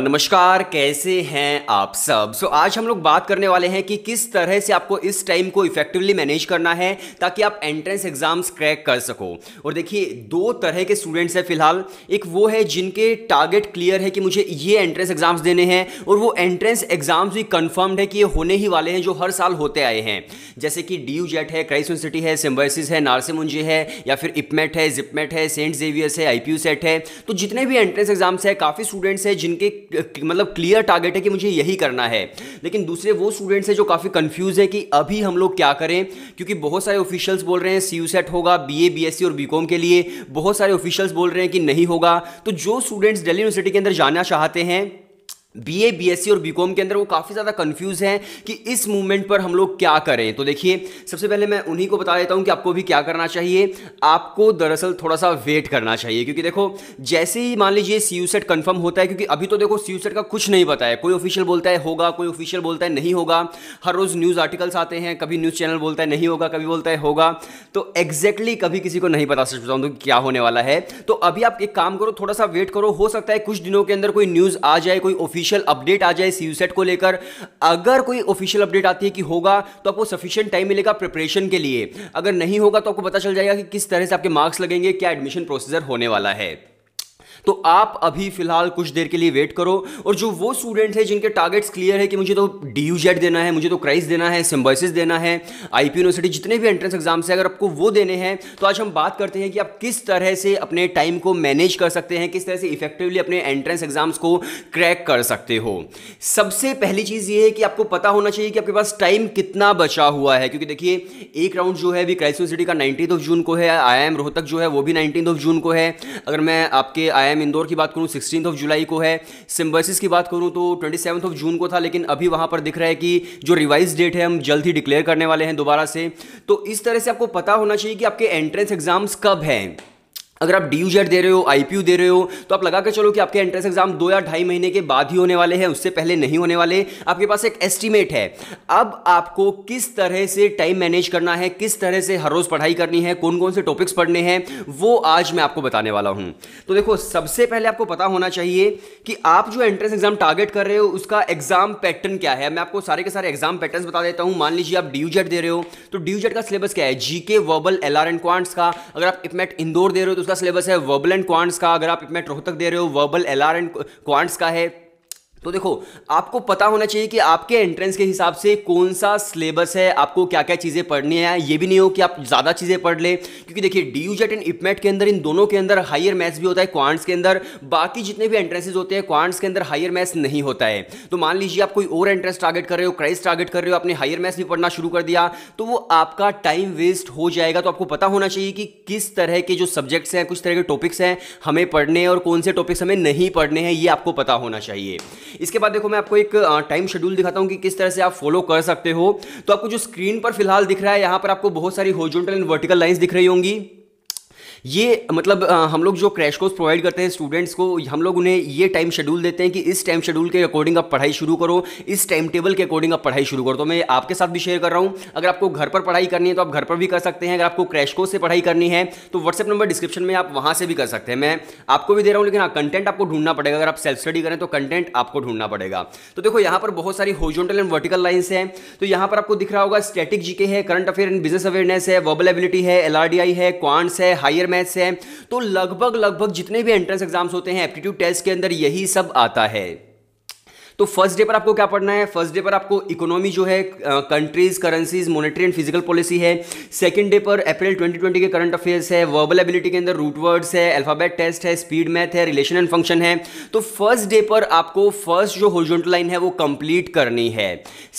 नमस्कार कैसे हैं आप सब सो so, आज हम लोग बात करने वाले हैं कि किस तरह से आपको इस टाइम को इफेक्टिवली मैनेज करना है ताकि आप एंट्रेंस एग्जाम्स क्रैक कर सको और देखिए दो तरह के स्टूडेंट्स हैं फिलहाल एक वो है जिनके टारगेट क्लियर है कि मुझे ये एंट्रेंस एग्जाम्स देने हैं और वो एंट्रेंस एग्जाम्स भी कन्फर्म्ड है कि ये होने ही वाले हैं जो हर साल होते आए हैं जैसे कि डी यू जेट है क्राइस्ट यूनिवर्सिटी है सिम्बर्सिस है नारसिमुंजी है या फिर इपमेट है जिपमेट है सेंट जेवियर्स है आई सेट है तो जितने भी एंट्रेंस एग्जाम्स है काफ़ी स्टूडेंट्स हैं जिनके मतलब क्लियर टारगेट है कि मुझे यही करना है लेकिन दूसरे वो स्टूडेंट्स हैं जो काफ़ी कंफ्यूज हैं कि अभी हम लोग क्या करें क्योंकि बहुत सारे ऑफिशियल्स बोल रहे हैं सी यू सेट होगा B A B S C और बी कॉम के लिए बहुत सारे ऑफिशियल्स बोल रहे हैं कि नहीं होगा तो जो स्टूडेंट्स दिल्ली यूनिवर्सिटी के अंदर जाना चाहते हैं B B A S C और बीकॉम के अंदर वो काफ़ी ज़्यादा कंफ्यूज हैं कि इस मूवमेंट पर हम लोग क्या करें तो देखिए सबसे पहले मैं उन्हीं को बता देता हूं कि आपको भी क्या करना चाहिए आपको दरअसल थोड़ा सा वेट करना चाहिए क्योंकि देखो जैसे ही मान लीजिए सी यू सेट कन्फर्म होता है क्योंकि अभी तो देखो सी यू सेट का कुछ नहीं पता है कोई ऑफिशियल बोलता है होगा कोई ऑफिशियल बोलता है नहीं होगा हर रोज़ न्यूज़ आर्टिकल्स आते हैं कभी न्यूज़ चैनल बोलता है नहीं होगा कभी बोलता है होगा तो एग्जैक्टली कभी किसी को नहीं पता सच बताऊँ तो क्या होने वाला है तो अभी आप एक काम करो थोड़ा सा वेट करो हो सकता है कुछ दिनों के अंदर कोई न्यूज़ आ जाए कोई ऑफिशियल ऑफिशियल अपडेट आ जाए सी सेट को लेकर अगर कोई ऑफिशियल अपडेट आती है कि होगा तो आपको सफिशियंट टाइम मिलेगा प्रिपरेशन के लिए अगर नहीं होगा तो आपको पता चल जाएगा कि किस तरह से आपके मार्क्स लगेंगे क्या एडमिशन प्रोसीजर होने वाला है तो आप अभी फिलहाल कुछ देर के लिए वेट करो और जो वो स्टूडेंट है जिनके टारगेट्स क्लियर है कि मुझे तो डी देना है मुझे तो क्राइस देना है सिम्बोसिस देना है आई यूनिवर्सिटी जितने भी एंट्रेंस एग्जाम्स हैं अगर आपको वो देने हैं तो आज हम बात करते हैं कि आप किस तरह से अपने टाइम को मैनेज कर सकते हैं किस तरह से इफेक्टिवली अपने एंट्रेंस एग्जाम्स को क्रैक कर सकते हो सबसे पहली चीज़ ये है कि आपको पता होना चाहिए कि आपके पास टाइम कितना बचा हुआ है क्योंकि देखिए एक राउंड जो है क्राइस यूनिवर्सिटी का नाइनटीन ऑफ जून को है आई एम रोहतक जो है वो भी नाइनटीन ऑफ जून को है अगर मैं आपके आई एम इंदौर की बात करूँ सिक्सटीन ऑफ जुलाई को है सिम्बोसिस की बात करूँ तो ट्वेंटी ऑफ जून को था लेकिन अभी वहाँ पर दिख रहा है कि जो रिवाइज डेट है हम जल्द ही डिक्लेयर करने वाले हैं दोबारा से तो इस तरह से आपको पता होना चाहिए कि आपके एंट्रेंस एग्जाम्स कब हैं अगर आप डी दे रहे हो आई दे रहे हो तो आप लगा कर चलो कि आपके एंट्रेंस एग्जाम दो या ढाई महीने के बाद ही होने वाले हैं उससे पहले नहीं होने वाले आपके पास एक एस्टिमेट है अब आपको किस तरह से टाइम मैनेज करना है किस तरह से हर रोज़ पढ़ाई करनी है कौन कौन से टॉपिक्स पढ़ने हैं वो आज मैं आपको बताने वाला हूँ तो देखो सबसे पहले आपको पता होना चाहिए कि आप जो एंट्रेंस एग्जाम टारगेट कर रहे हो उसका एग्जाम पैटर्न क्या है मैं आपको सारे के सारे एग्जाम पैटर्न बता देता हूँ मान लीजिए आप डी दे रहे हो तो डी का सिलेबस क्या है GK verbal L and quants का अगर आप इपमेट इंदौर दे रहे हो तो उसका का सिलेबस है वर्बल एंड क्वांट्स का अगर आप इसमें रोहतक दे रहे हो वर्बल एल एंड क्वांट्स का है तो देखो आपको पता होना चाहिए कि आपके एंट्रेंस के हिसाब से कौन सा सिलेबस है आपको क्या क्या चीज़ें पढ़नी है ये भी नहीं हो कि आप ज़्यादा चीज़ें पढ़ लें क्योंकि देखिए D U JAT and IPMAT के अंदर इन दोनों के अंदर हायर मैथ्स भी होता है क्वांट्स के अंदर बाकी जितने भी एंट्रेंसेज होते हैं क्वांट्स के अंदर हायर मैथ्स नहीं होता है तो मान लीजिए आप कोई और एंट्रेंस टारगेट कर रहे हो क्राइस टारगेट कर रहे हो आपने हायर मैथ्स भी पढ़ना शुरू कर दिया तो वो आपका टाइम वेस्ट हो जाएगा तो आपको पता होना चाहिए कि किस तरह के जो सब्जेक्ट्स हैं कुछ तरह के टॉपिक्स हैं हमें पढ़ने और कौन से टॉपिक्स हमें नहीं पढ़ने हैं ये आपको पता होना चाहिए इसके बाद देखो मैं आपको एक टाइम शेड्यूल दिखाता हूँ कि किस तरह से आप फॉलो कर सकते हो तो आपको जो स्क्रीन पर फिलहाल दिख रहा है यहाँ पर आपको बहुत सारी होजोटल एंड वर्टिकल लाइन्स दिख रही होंगी ये मतलब हम लोग जो क्रैश कोर्स प्रोवाइड करते हैं स्टूडेंट्स को हम लोग उन्हें ये टाइम शेड्यूल देते हैं कि इस टाइम शेड्यूल के अकॉर्डिंग आप पढ़ाई शुरू करो इस टाइम टेबल के अकॉर्डिंग आप पढ़ाई शुरू करो तो मैं आपके साथ भी शेयर कर रहा हूँ अगर आपको घर पर पढ़ाई करनी है तो आप घर पर भी कर सकते हैं अगर आपको क्रैश कोर्स से पढ़ाई करनी है तो व्हाट्सएप नंबर डिस्क्रिप्शन में आप वहाँ से भी कर सकते हैं मैं आपको भी दे रहा हूँ लेकिन कंटेंट हाँ, आपको ढूंढना पड़ेगा अगर आप सेल्फ स्टडी करें तो कंटेंट आपको ढूंढना पड़ेगा तो देखो यहाँ पर बहुत सारी होजोटल एंड वर्टिकल लाइन्स हैं तो यहाँ पर आपको दिख रहा होगा स्टेटिक जीके है current affair and business awareness है वर्बल एबिलिटी है एल है क्वांट्स है हायर मैथ्स है तो लगभग लगभग जितने भी एंट्रेंस एग्जाम्स होते हैं एप्टीट्यूड टेस्ट के अंदर यही सब आता है तो फर्स्ट डे पर आपको क्या पढ़ना है फर्स्ट डे पर आपको इकोनॉमी जो है countries currencies monetary and physical policy है सेकंड डे पर अप्रैल 2020 के करंट अफेयर्स है वर्बल एबिलिटी के अंदर रूट वर्ड्स है अल्फाबेट टेस्ट है स्पीड मैथ है रिलेशन एंड फंक्शन है तो फर्स्ट डे पर आपको फर्स्ट जो होरिजोनटल लाइन है वो कंप्लीट करनी है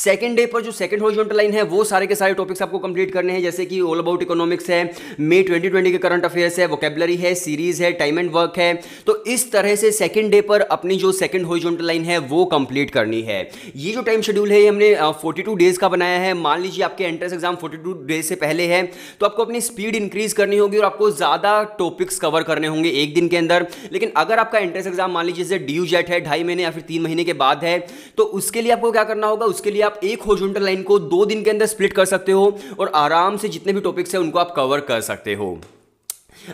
सेकंड डे पर जो सेकंड होरिजोनटल लाइन है वो सारे के सारे टॉपिक्स आपको कंप्लीट करने हैं जैसे कि ऑल अबाउट इकोनॉमिक्स है मे ट्वेंटी के करंट अफेयर्स है वोकेबलरी है सीरीज है टाइम एंड वर्क है तो इस तरह से सेकंड डे पर अपनी जो सेकंड होरिजोनटल लाइन है वो कंप्लीट कंप्लीट करनी है ये जो टाइम शेड्यूल है ये हमने फोर्टी टू डेज़ का बनाया है मान लीजिए आपके entrance exam forty two days से पहले है तो आपको अपनी स्पीड इंक्रीज करनी होगी और आपको ज़्यादा टॉपिक्स कवर करने होंगे एक दिन के अंदर लेकिन अगर आपका एंट्रेंस एग्जाम मान लीजिए जैसे डी जेट है ढाई महीने या फिर तीन महीने के बाद है तो उसके लिए आपको क्या करना होगा उसके लिए आप एक होजोंटल लाइन को दो दिन के अंदर स्प्लिट कर सकते हो और आराम से जितने भी टॉपिक्स हैं उनको आप कवर कर सकते हो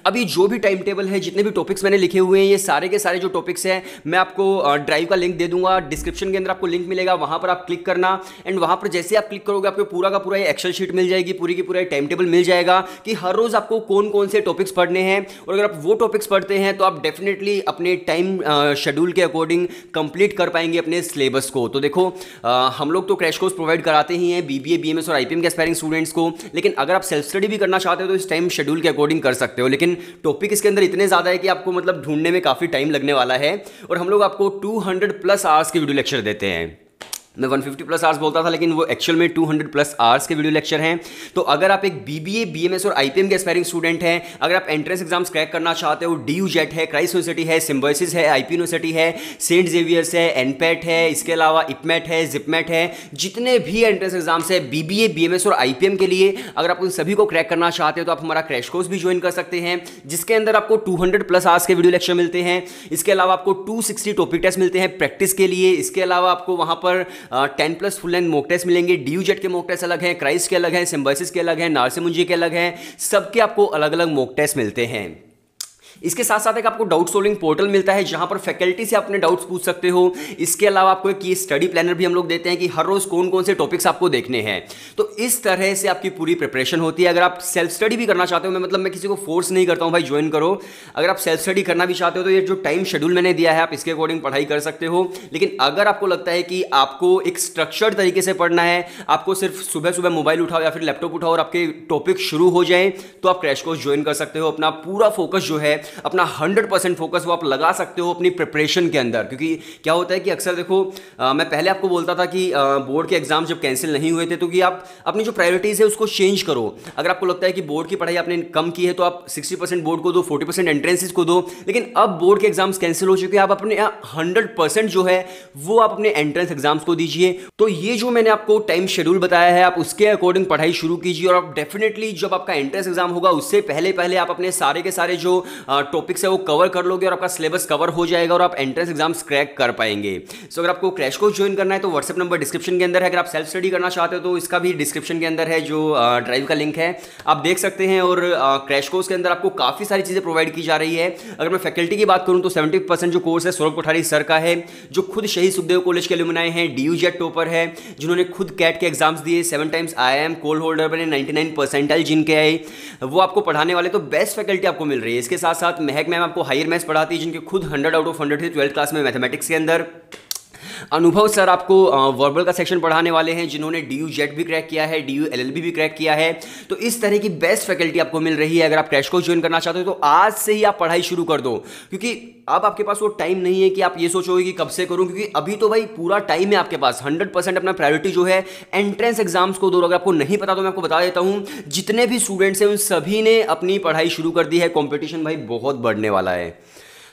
अभी जो भी टाइम टेबल है जितने भी टॉपिक्स मैंने लिखे हुए हैं ये सारे के सारे जो टॉपिक्स हैं मैं आपको ड्राइव का लिंक दे दूंगा डिस्क्रिप्शन के अंदर आपको लिंक मिलेगा वहां पर आप क्लिक करना एंड वहां पर जैसे आप क्लिक करोगे आपको पूरा का पूरा एक्सल शीट मिल जाएगी पूरी की पूरा टाइम टेबल मिल जाएगा कि हर रोज़ आपको कौन कौन से टॉपिक्स पढ़ने हैं और अगर आप वो टॉपिक्स पढ़ते हैं तो आप डेफिनेटली अपने टाइम शेड्यूल के अकॉर्डिंग कंप्लीट कर पाएंगे अपने सिलेबस को तो देखो हम लोग तो क्रैश कोर्स प्रोवाइड कराते ही हैं बीबीए बीएमएस और आईपीएम के एस्पायरिंग स्टूडेंट्स को लेकिन अगर आप सेल्फ स्टडी भी करना चाहते हो तो इस टाइम शेड्यूल के अकॉर्डिंग कर सकते हो लेकिन लेकिन टॉपिक इसके अंदर इतने ज़्यादा है कि आपको मतलब ढूंढने में काफ़ी टाइम लगने वाला है और हम लोग आपको 200 प्लस आवर्स के वीडियो लेक्चर देते हैं मैं 150 प्लस आवर्स बोलता था लेकिन वो एक्चुअल में 200 प्लस आवर्स के वीडियो लेक्चर हैं तो अगर आप एक बीबीए बीएमएस और आईपीएम के एस्पायरिंग स्टूडेंट हैं अगर आप एंट्रेंस एग्जाम्स क्रैक करना चाहते हो डी जेट e है क्राइस्ट यूनिवर्सिटी है सिम्बोसिस है आईपी यूनिवर्सिटी है सेंट जेवियर्स है एनपैट e है इसके अलावा इपमेट e है जिपमेट है जितने भी एंट्रेंस एग्जाम्स है बीबीए बीएमएस और आईपीएम के लिए अगर आप उन सभी को क्रैक करना चाहते हो तो आप हमारा क्रैश कोर्स भी ज्वाइन कर सकते हैं जिसके अंदर आपको हंड्रेड प्लस आवर्स के वीडियो लेक्चर मिलते हैं इसके अलावा आपको सिक्सटी टॉपिक टेस्ट मिलते हैं प्रैक्टिस के लिए इसके अलावा आपको वहाँ पर ten plus full length mock test मिलेंगे डी जेट के मॉक टेस्ट अलग हैं क्राइस के अलग हैं सिम्बोसिस के अलग हैं नारसिमुंजी के अलग हैं सबके आपको अलग अलग मॉक टेस्ट मिलते हैं इसके साथ साथ एक आपको डाउट सोल्विंग पोर्टल मिलता है जहां पर फैकल्टी से अपने डाउट्स पूछ सकते हो इसके अलावा आपको एक स्टडी प्लानर भी हम लोग देते हैं कि हर रोज कौन कौन से टॉपिक्स आपको देखने हैं तो इस तरह से आपकी पूरी प्रिपरेशन होती है अगर आप सेल्फ स्टडी भी करना चाहते हो मैं मतलब मैं किसी को फोर्स नहीं करता हूँ भाई ज्वाइन करो अगर आप सेल्फ स्टडी करना भी चाहते हो तो ये जो टाइम शेड्यूल मैंने दिया है आप इसके अकॉर्डिंग पढ़ाई कर सकते हो लेकिन अगर आपको लगता है कि आपको एक स्ट्रक्चर्ड तरीके से पढ़ना है आपको सिर्फ सुबह सुबह मोबाइल उठाओ या फिर लैपटॉप उठाओ और आपके टॉपिक शुरू हो जाए तो आप क्रैश कोर्स ज्वाइन कर सकते हो अपना पूरा फोकस जो है अपना हंड्रेड परसेंट फोकस वो आप लगा सकते हो अपनी प्रिपरेशन के अंदर क्योंकि क्या होता है कि अक्सर देखो आ, मैं पहले आपको बोलता था कि बोर्ड के एग्जाम जब कैंसिल नहीं हुए थे तो कि आप अपनी जो प्रायोरिटीज़ है उसको चेंज करो अगर आपको लगता है कि बोर्ड की पढ़ाई आपने कम की है तो आप सिक्सटी परसेंट बोर्ड को दो फोर्टी परसेंट को दो लेकिन अब बोर्ड के एग्जाम्स कैंसिल हो चुके हैं आप अपने हंड्रेड परसेंट जो है वो आप अपने एंट्रेंस एग्जाम्स को दीजिए तो ये जो मैंने आपको टाइम शेड्यूल बताया है आप उसके अकॉर्डिंग पढ़ाई शुरू कीजिए और आप डेफिनेटली जब आपका एंट्रेंस एग्जाम होगा उससे पहले पहले आप अपने सारे के सारे जो टॉपिक्स है वो कवर कर लोगे और आपका सिलेबस कवर हो जाएगा और आप एंट्रेंस एग्जाम क्रैक कर पाएंगे सो अगर आपको क्रैश कोर्स ज्वाइन करना है तो व्हाट्सएप नंबर डिस्क्रिप्शन के अंदर है अगर आप सेल्फ स्टडी करना चाहते हो तो इसका भी डिस्क्रिप्शन के अंदर है जो ड्राइव का लिंक है आप देख सकते हैं और क्रैश कोर्स के अंदर आपको काफ़ी सारी चीज़ें प्रोवाइड की जा रही है अगर मैं फैकल्टी की बात करूँ तो सेवेंटी परसेंट जो कोर्स है सौरभ कोठारी सर का है जो खुद शहीद सुखदेव कॉलेज के लिए हैं डी यू टॉपर है जिन्होंने खुद कैट के एग्जाम्स दिए seven times I M call holder बने नाइनटी नाइन परसेंटाइल जिनके आए वो आपको पढ़ाने वाले तो बेस्ट फैकल्टी आपको मिल रही है इसके साथ साथ साथ महक मैम आपको हायर मैथ्स पढ़ाती है जिनके खुद हंड्रेड आउट ऑफ हंड्रेड थे ट्वेल्थ क्लास में मैथमेटिक्स के अंदर अनुभव सर आपको वर्बल का सेक्शन पढ़ाने वाले हैं जिन्होंने डी यू जेट भी क्रैक किया है D U L L B भी क्रैक किया है तो इस तरह की बेस्ट फैकल्टी आपको मिल रही है अगर आप क्रैश कोर्स ज्वाइन करना चाहते हो तो आज से ही आप पढ़ाई शुरू कर दो क्योंकि अब आपके पास वो टाइम नहीं है कि आप ये सोचोगे कि कब से करूं क्योंकि अभी तो भाई पूरा टाइम है आपके पास 100% अपना प्रायोरिटी जो है एंट्रेंस एग्जाम्स को दो अगर आपको नहीं पता तो मैं आपको बता देता हूं जितने भी स्टूडेंट्स हैं उन सभी ने अपनी पढ़ाई शुरू कर दी है कॉम्पिटिशन भाई बहुत बढ़ने वाला है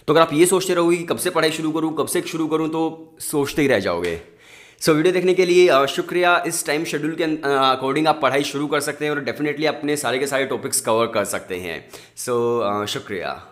तो अगर आप ये सोचते रहोगे कि कब से पढ़ाई शुरू करूँ कब से शुरू करूँ तो सोचते ही रह जाओगे सो so, वीडियो देखने के लिए uh, शुक्रिया इस टाइम शेड्यूल के अकॉर्डिंग uh, आप पढ़ाई शुरू कर सकते हैं और डेफिनेटली अपने सारे के सारे टॉपिक्स कवर कर सकते हैं सो so, uh, शुक्रिया